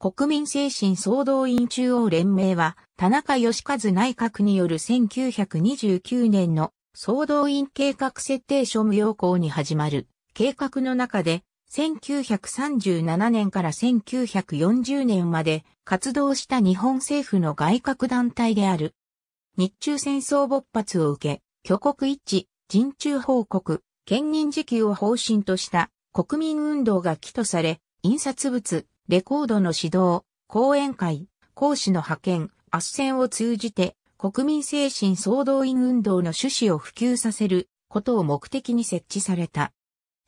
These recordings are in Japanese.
国民精神総動員中央連盟は、田中義和内閣による1929年の総動員計画設定書務要項に始まる計画の中で、1937年から1940年まで活動した日本政府の外郭団体である。日中戦争勃発を受け、挙国一致、人中報告、兼任時給を方針とした国民運動が起とされ、印刷物、レコードの指導、講演会、講師の派遣、圧戦を通じて、国民精神総動員運動の趣旨を普及させることを目的に設置された。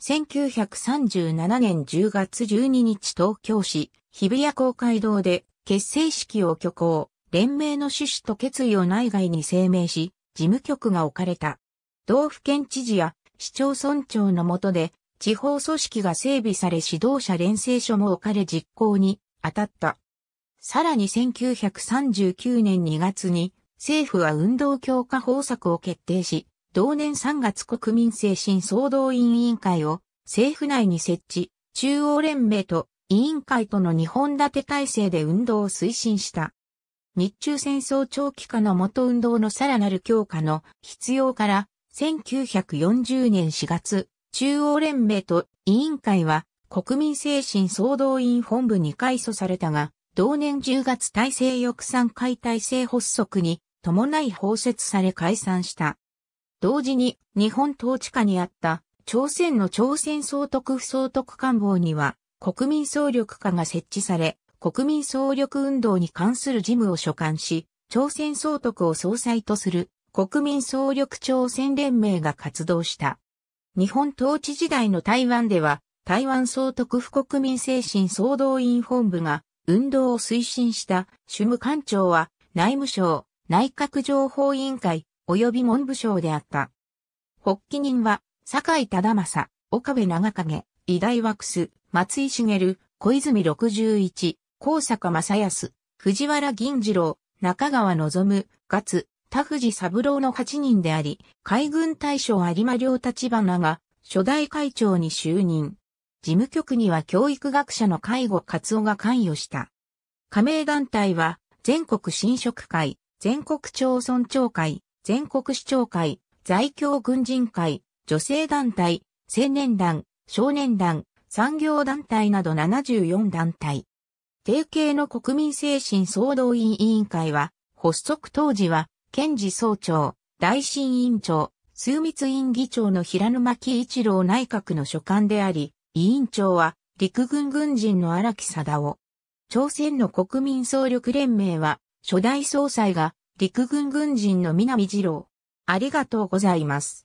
1937年10月12日東京市日比谷公会堂で結成式を挙行、連盟の趣旨と決意を内外に声明し、事務局が置かれた。道府県知事や市町村長の下で地方組織が整備され指導者連成書も置かれ実行に当たった。さらに1939年2月に政府は運動強化方策を決定し、同年3月国民精神総動員委員会を政府内に設置、中央連盟と委員会との2本立て体制で運動を推進した。日中戦争長期化の元運動のさらなる強化の必要から、1940年4月、中央連盟と委員会は国民精神総動員本部に改組されたが、同年10月体制翼散会体制発足に伴い包摂され解散した。同時に日本統治下にあった朝鮮の朝鮮総督府総督官房には国民総力課が設置され、国民総力運動に関する事務を所管し、朝鮮総督を総裁とする国民総力朝鮮連盟が活動した。日本統治時代の台湾では、台湾総督府国民精神総動員本部が運動を推進した主務官庁は内務省、内閣情報委員会及び文部省であった。発起人は、坂井忠正、岡部長影、伊大枠須、松井茂、小泉六十一、高坂正康、藤原銀次郎、中川望、勝、田藤三郎の8人であり、海軍大将有馬良立花が初代会長に就任。事務局には教育学者の介護活オが関与した。加盟団体は、全国新職会、全国町村長会、全国市長会、在京軍人会、女性団体、青年団、少年団、産業団体など74団体。定型の国民精神総動員委員会は、発足当時は検事総長、大委員長、枢密院議長の平沼木一郎内閣の所管であり、委員長は陸軍軍人の荒木貞夫。朝鮮の国民総力連盟は、初代総裁が陸軍軍人の南次郎。ありがとうございます。